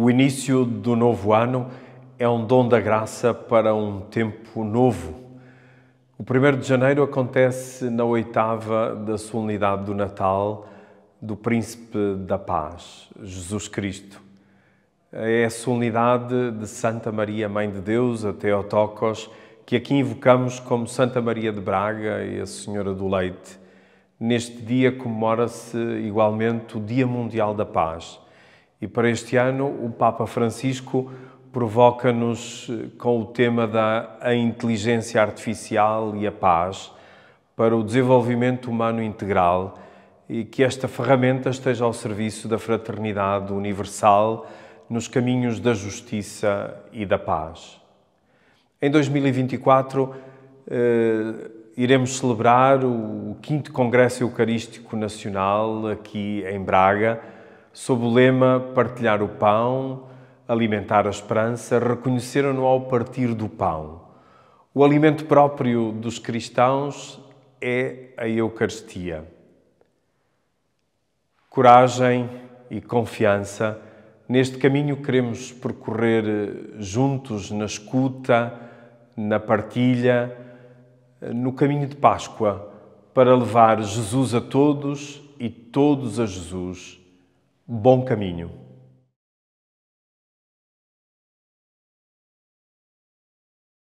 O início do novo ano é um dom da graça para um tempo novo. O 1 de janeiro acontece na oitava da solenidade do Natal do Príncipe da Paz, Jesus Cristo. É a solenidade de Santa Maria, Mãe de Deus, a Teotocos, que aqui invocamos como Santa Maria de Braga e a Senhora do Leite. Neste dia comemora-se igualmente o Dia Mundial da Paz e para este ano, o Papa Francisco provoca-nos eh, com o tema da a inteligência artificial e a paz para o desenvolvimento humano integral e que esta ferramenta esteja ao serviço da fraternidade universal nos caminhos da justiça e da paz. Em 2024, eh, iremos celebrar o 5 Congresso Eucarístico Nacional aqui em Braga sob o lema Partilhar o Pão, Alimentar a Esperança, reconheceram-no ao partir do pão. O alimento próprio dos cristãos é a Eucaristia. Coragem e confiança. Neste caminho queremos percorrer eh, juntos na escuta, na partilha, eh, no caminho de Páscoa, para levar Jesus a todos e todos a Jesus bom caminho.